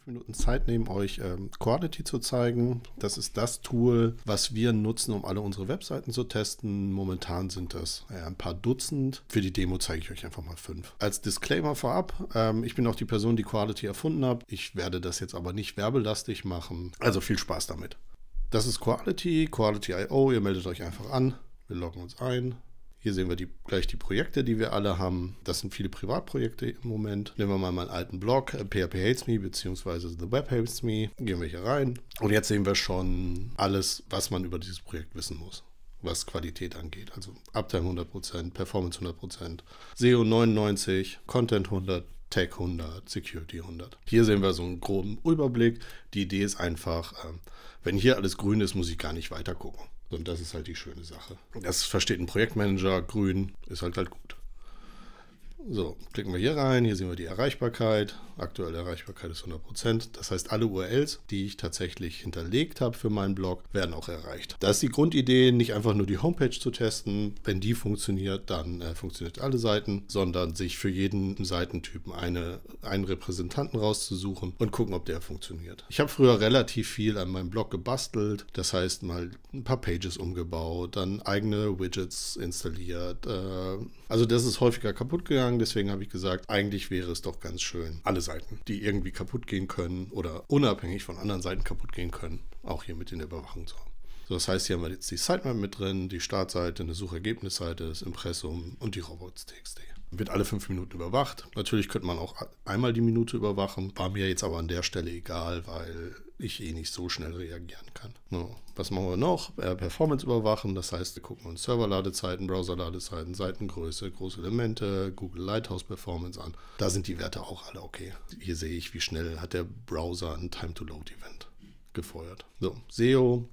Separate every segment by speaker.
Speaker 1: fünf Minuten Zeit nehmen, euch ähm, Quality zu zeigen. Das ist das Tool, was wir nutzen, um alle unsere Webseiten zu testen. Momentan sind das äh, ein paar Dutzend. Für die Demo zeige ich euch einfach mal fünf. Als Disclaimer vorab, ähm, ich bin auch die Person, die Quality erfunden hat. Ich werde das jetzt aber nicht werbelastig machen. Also viel Spaß damit. Das ist Quality, Quality.io. Ihr meldet euch einfach an. Wir loggen uns ein. Hier sehen wir die, gleich die Projekte, die wir alle haben. Das sind viele Privatprojekte im Moment. Nehmen wir mal meinen alten Blog, PHP äh, Hates Me beziehungsweise The Web Hates Me. Gehen wir hier rein. Und jetzt sehen wir schon alles, was man über dieses Projekt wissen muss was Qualität angeht. Also Uptime 100%, Performance 100%, SEO 99, Content 100, Tech 100, Security 100. Hier sehen wir so einen groben Überblick. Die Idee ist einfach, ähm, wenn hier alles grün ist, muss ich gar nicht weiter gucken. Und das ist halt die schöne Sache. Das versteht ein Projektmanager, grün, ist halt halt gut. So, klicken wir hier rein, hier sehen wir die Erreichbarkeit. Aktuelle Erreichbarkeit ist 100%. Das heißt, alle URLs, die ich tatsächlich hinterlegt habe für meinen Blog, werden auch erreicht. Da ist die Grundidee, nicht einfach nur die Homepage zu testen. Wenn die funktioniert, dann äh, funktioniert alle Seiten, sondern sich für jeden Seitentypen eine, einen Repräsentanten rauszusuchen und gucken, ob der funktioniert. Ich habe früher relativ viel an meinem Blog gebastelt. Das heißt, mal ein paar Pages umgebaut, dann eigene Widgets installiert. Äh, also das ist häufiger kaputt gegangen gegangen. Deswegen habe ich gesagt, eigentlich wäre es doch ganz schön, alle Seiten, die irgendwie kaputt gehen können oder unabhängig von anderen Seiten kaputt gehen können, auch hier mit in der Überwachung zu haben. So, das heißt, hier haben wir jetzt die Sitemap mit drin, die Startseite, eine Suchergebnisseite, das Impressum und die Robots.txt wird alle fünf Minuten überwacht. Natürlich könnte man auch einmal die Minute überwachen, war mir jetzt aber an der Stelle egal, weil ich eh nicht so schnell reagieren kann. No. Was machen wir noch? Äh, Performance überwachen, das heißt, wir gucken uns Serverladezeiten, Browserladezeiten, Seitengröße, große Elemente, Google Lighthouse Performance an. Da sind die Werte auch alle okay. Hier sehe ich, wie schnell hat der Browser ein Time-to-Load-Event gefeuert. So, SEO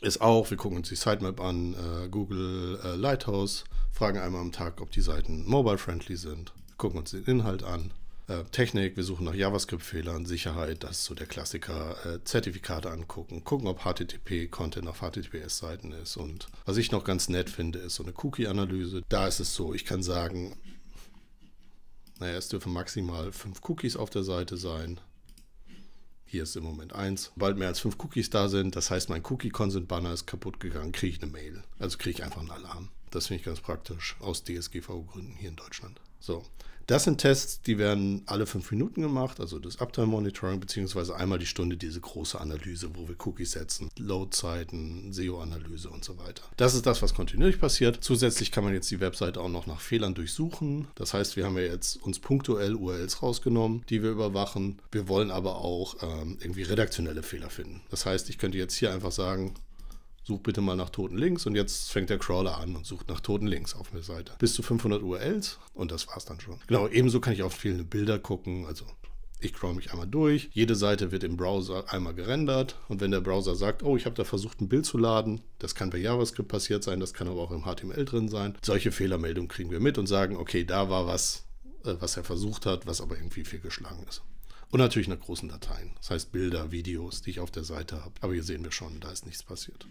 Speaker 1: ist auch, wir gucken uns die Sitemap an, äh, Google äh, Lighthouse fragen einmal am Tag, ob die Seiten mobile-friendly sind, gucken uns den Inhalt an, äh, Technik, wir suchen nach JavaScript-Fehlern, Sicherheit, das ist so der Klassiker, äh, Zertifikate angucken, gucken, ob HTTP-Content auf HTTPS-Seiten ist. Und was ich noch ganz nett finde, ist so eine Cookie-Analyse. Da ist es so, ich kann sagen, naja, es dürfen maximal fünf Cookies auf der Seite sein. Hier ist im Moment eins. Bald mehr als fünf Cookies da sind, das heißt, mein Cookie-Consent-Banner ist kaputt gegangen, kriege ich eine Mail. Also kriege ich einfach einen Alarm. Das finde ich ganz praktisch aus DSGVO-Gründen hier in Deutschland. So, das sind Tests, die werden alle fünf Minuten gemacht, also das Uptime Monitoring, beziehungsweise einmal die Stunde diese große Analyse, wo wir Cookies setzen, Load-Zeiten, SEO-Analyse und so weiter. Das ist das, was kontinuierlich passiert. Zusätzlich kann man jetzt die Webseite auch noch nach Fehlern durchsuchen. Das heißt, wir haben ja jetzt uns punktuell URLs rausgenommen, die wir überwachen. Wir wollen aber auch ähm, irgendwie redaktionelle Fehler finden. Das heißt, ich könnte jetzt hier einfach sagen, such bitte mal nach toten Links und jetzt fängt der Crawler an und sucht nach toten Links auf der Seite. Bis zu 500 URLs und das war's dann schon. Genau, ebenso kann ich auf viele Bilder gucken, also ich crawl mich einmal durch. Jede Seite wird im Browser einmal gerendert. Und wenn der Browser sagt, oh, ich habe da versucht, ein Bild zu laden, das kann bei JavaScript passiert sein, das kann aber auch im HTML drin sein. Solche Fehlermeldungen kriegen wir mit und sagen, okay, da war was, äh, was er versucht hat, was aber irgendwie fehlgeschlagen ist. Und natürlich nach großen Dateien. Das heißt Bilder, Videos, die ich auf der Seite habe. Aber hier sehen wir schon, da ist nichts passiert.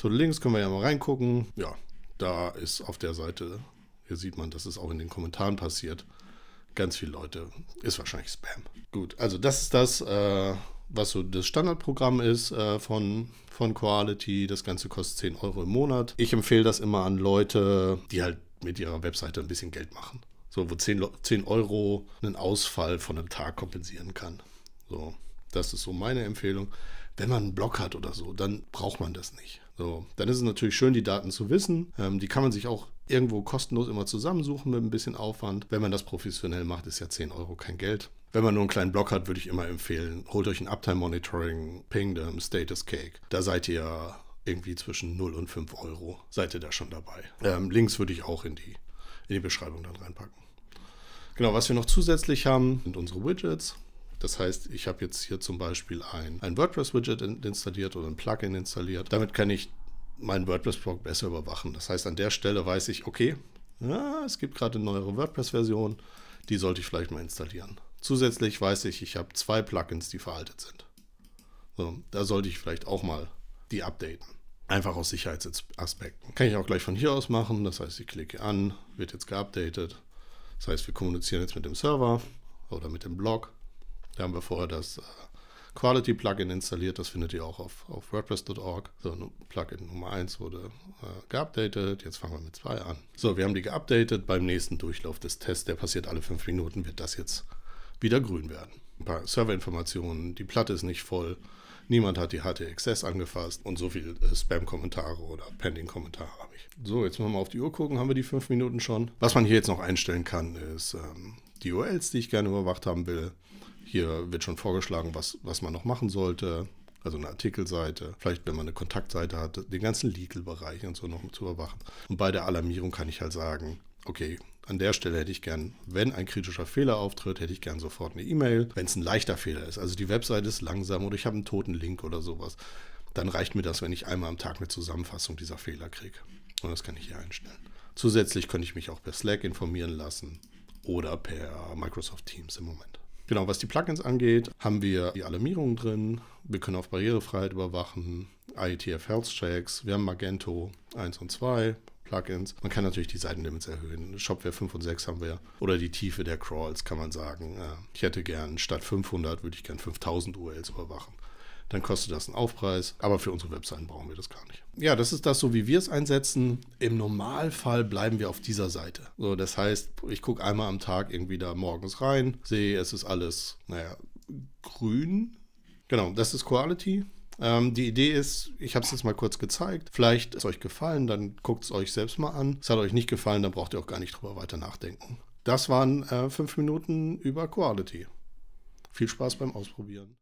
Speaker 1: Tote Links können wir ja mal reingucken. Ja, da ist auf der Seite, hier sieht man, dass es auch in den Kommentaren passiert. Ganz viele Leute. Ist wahrscheinlich Spam. Gut, also das ist das, äh, was so das Standardprogramm ist äh, von, von Quality. Das Ganze kostet 10 Euro im Monat. Ich empfehle das immer an Leute, die halt mit ihrer Webseite ein bisschen Geld machen. So, wo 10, 10 Euro einen Ausfall von einem Tag kompensieren kann. So, das ist so meine Empfehlung wenn man einen Blog hat oder so, dann braucht man das nicht. So, dann ist es natürlich schön, die Daten zu wissen. Ähm, die kann man sich auch irgendwo kostenlos immer zusammensuchen mit ein bisschen Aufwand. Wenn man das professionell macht, ist ja 10 Euro kein Geld. Wenn man nur einen kleinen Blog hat, würde ich immer empfehlen, holt euch ein Uptime-Monitoring, Pingdom, Status Cake. Da seid ihr irgendwie zwischen 0 und 5 Euro. Seid ihr da schon dabei? Ähm, Links würde ich auch in die, in die Beschreibung dann reinpacken. Genau, was wir noch zusätzlich haben, sind unsere Widgets. Das heißt, ich habe jetzt hier zum Beispiel ein, ein WordPress-Widget installiert oder ein Plugin installiert. Damit kann ich meinen WordPress-Blog besser überwachen. Das heißt, an der Stelle weiß ich, okay, ja, es gibt gerade eine neuere WordPress-Version, die sollte ich vielleicht mal installieren. Zusätzlich weiß ich, ich habe zwei Plugins, die veraltet sind. So, da sollte ich vielleicht auch mal die updaten. Einfach aus Sicherheitsaspekten. Kann ich auch gleich von hier aus machen. Das heißt, ich klicke an, wird jetzt geupdatet. Das heißt, wir kommunizieren jetzt mit dem Server oder mit dem Blog. Da haben wir vorher das äh, Quality Plugin installiert. Das findet ihr auch auf, auf WordPress.org. So, Plugin Nummer 1 wurde äh, geupdatet. Jetzt fangen wir mit 2 an. So, wir haben die geupdatet. Beim nächsten Durchlauf des Tests, der passiert alle 5 Minuten, wird das jetzt wieder grün werden. Ein paar Serverinformationen, die Platte ist nicht voll, niemand hat die HTXS angefasst und so viele äh, Spam-Kommentare oder Pending-Kommentare habe ich. So, jetzt müssen wir mal auf die Uhr gucken, haben wir die 5 Minuten schon. Was man hier jetzt noch einstellen kann, ist ähm, die URLs, die ich gerne überwacht haben will hier wird schon vorgeschlagen, was, was man noch machen sollte. Also eine Artikelseite, vielleicht wenn man eine Kontaktseite hat, den ganzen Legal-Bereich und so noch zu überwachen. Und bei der Alarmierung kann ich halt sagen, okay, an der Stelle hätte ich gern, wenn ein kritischer Fehler auftritt, hätte ich gern sofort eine E-Mail. Wenn es ein leichter Fehler ist, also die Webseite ist langsam oder ich habe einen toten Link oder sowas, dann reicht mir das, wenn ich einmal am Tag eine Zusammenfassung dieser Fehler kriege. Und das kann ich hier einstellen. Zusätzlich könnte ich mich auch per Slack informieren lassen oder per Microsoft Teams im Moment. Genau, was die Plugins angeht, haben wir die Alarmierung drin. Wir können auf Barrierefreiheit überwachen, IETF Health Checks. Wir haben Magento 1 und 2, Plugins. Man kann natürlich die Seitenlimits erhöhen. Shopware 5 und 6 haben wir. Oder die Tiefe der Crawls kann man sagen. Äh, ich hätte gern statt 500 würde ich gern 5000 URLs überwachen dann kostet das einen Aufpreis. Aber für unsere Webseiten brauchen wir das gar nicht. Ja, das ist das so, wie wir es einsetzen. Im Normalfall bleiben wir auf dieser Seite. So, das heißt, ich gucke einmal am Tag irgendwie da morgens rein, sehe, es ist alles, naja, grün. Genau, das ist Quality ähm, die Idee ist, ich habe es jetzt mal kurz gezeigt. Vielleicht ist es euch gefallen, dann guckt es euch selbst mal an. Es hat euch nicht gefallen, dann braucht ihr auch gar nicht drüber weiter nachdenken. Das waren äh, fünf Minuten über Quality. Viel Spaß beim Ausprobieren.